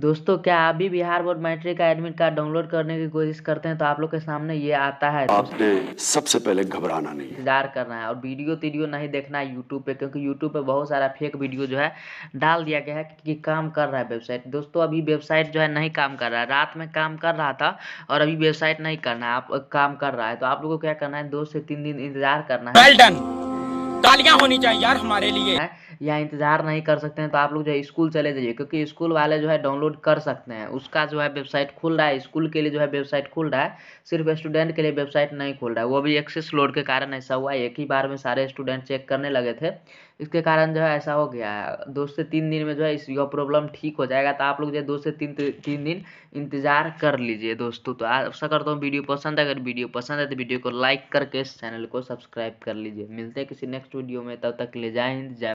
दोस्तों क्या आप भी बिहार बोर्ड मैट्रिक का एडमिट कार्ड डाउनलोड करने की कोशिश करते हैं तो आप लोग के सामने ये आता है आपने सबसे पहले घबराना नहीं इंतजार करना है और वीडियो तीडियो नहीं देखना है यूट्यूब पे क्योंकि यूट्यूब पे बहुत सारा फेक वीडियो जो है डाल दिया गया है कि काम कर रहा है वेबसाइट दोस्तों अभी वेबसाइट जो है नहीं काम कर रहा है रात में काम कर रहा था और अभी वेबसाइट नहीं करना है आप काम कर रहा है तो आप लोग को क्या करना है दो से तीन दिन इंतजार करना है तालियां होनी चाहिए यार हमारे लिए या इंतज़ार नहीं कर सकते हैं तो आप लोग जो है स्कूल चले जाइए क्योंकि स्कूल वाले जो है डाउनलोड कर सकते हैं उसका जो है वेबसाइट खुल रहा है स्कूल के लिए जो है वेबसाइट खुल रहा है सिर्फ स्टूडेंट के लिए वेबसाइट नहीं खुल रहा है वो भी एक्सेस लोड के कारण ऐसा हुआ है एक ही बार में सारे स्टूडेंट चेक करने लगे थे इसके कारण जो है ऐसा हो गया है दो से तीन दिन में जो है इस यो प्रॉब्लम ठीक हो जाएगा तो आप लोग जो है दो से तीन तीन दिन इंतज़ार कर लीजिए दोस्तों तो आशा करता हूँ वीडियो पसंद है अगर वीडियो पसंद है तो वीडियो को लाइक करके इस चैनल को सब्सक्राइब कर लीजिए मिलते हैं किसी नेक्स्ट स्टूडियो में तब तक ले जाए हिंद जय